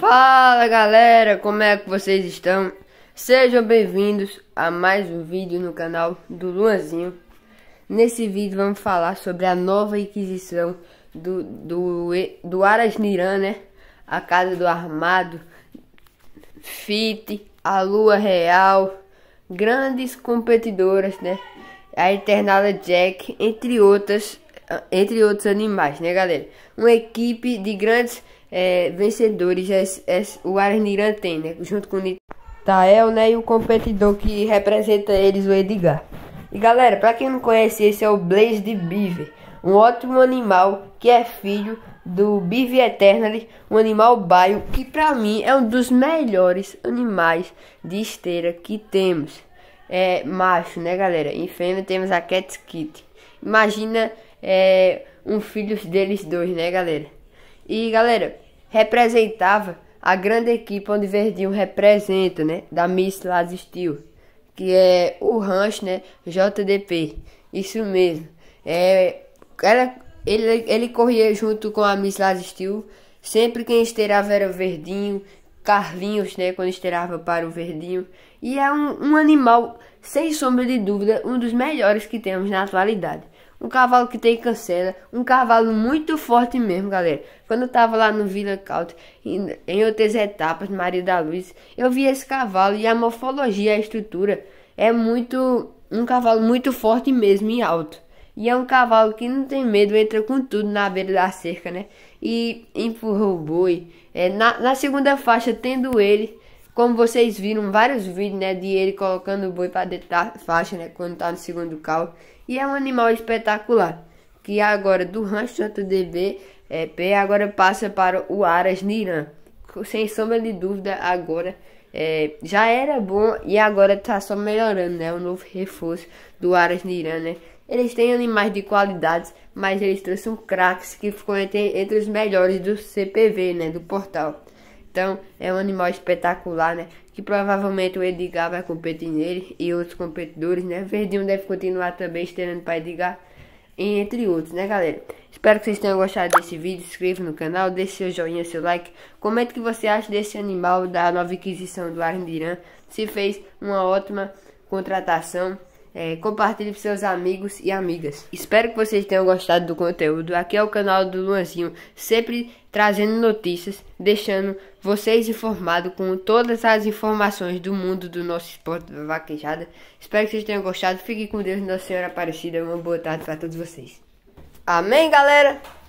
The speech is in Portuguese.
Fala galera, como é que vocês estão? Sejam bem-vindos a mais um vídeo no canal do Luanzinho. Nesse vídeo vamos falar sobre a nova aquisição do, do, do Aras Niran, né? A Casa do Armado, FIT, a Lua Real, grandes competidoras, né? A Eternada Jack, entre outras, entre outros animais, né galera? Uma equipe de grandes é, vencedores é, é o Arnira tem, né? Junto com o Tael, né? E o competidor que representa eles, o Edgar. E galera, para quem não conhece, esse é o Blaze de Beaver, um ótimo animal que é filho do Beaver Eternally, um animal baio que para mim é um dos melhores animais de esteira que temos. É macho, né, galera? Em fêmea temos a Cat Imagina é, um filho deles dois, né, galera? E galera, representava a grande equipe onde Verdinho representa, né? Da Miss Laz Steel, que é o rancho, né? JDP, isso mesmo. É, era, ele, ele corria junto com a Miss Laz Steel, sempre quem esteirava era Verdinho, Carlinhos, né, quando estirava para o Verdinho. E é um, um animal, sem sombra de dúvida, um dos melhores que temos na atualidade. Um cavalo que tem cancela, um cavalo muito forte mesmo, galera. Quando eu tava lá no Vila Caut, em, em outras etapas, Maria da Luz, eu vi esse cavalo e a morfologia, a estrutura, é muito. um cavalo muito forte mesmo e alto. E é um cavalo que não tem medo, entra com tudo na beira da cerca, né? E empurra o boi. É, na, na segunda faixa, tendo ele, como vocês viram vários vídeos, né, de ele colocando o boi para dentro da faixa, né, quando tá no segundo carro. E é um animal espetacular, que agora do rancho JDB, DB, é, P, agora passa para o Aras Niran sem sombra de dúvida, agora é, já era bom e agora está só melhorando, né? O novo reforço do Aras Niran, né? Eles têm animais de qualidades, mas eles trouxeram craques que ficou entre, entre, os melhores do CPV, né? Do portal. Então, é um animal espetacular, né? Que provavelmente o Edgar vai competir nele e outros competidores, né? Verdinho deve continuar também estreando para Edgar entre outros, né, galera? Espero que vocês tenham gostado desse vídeo. Inscreva no canal, deixe seu joinha, seu like. Comente o que você acha desse animal da nova aquisição do Arndirã. Se fez uma ótima contratação é, compartilhe com seus amigos e amigas. Espero que vocês tenham gostado do conteúdo. Aqui é o canal do Luanzinho, sempre trazendo notícias, deixando vocês informados com todas as informações do mundo do nosso esporte da vaquejada. Espero que vocês tenham gostado. Fiquem com Deus, Nossa Senhora Aparecida. Uma boa tarde para todos vocês. Amém, galera!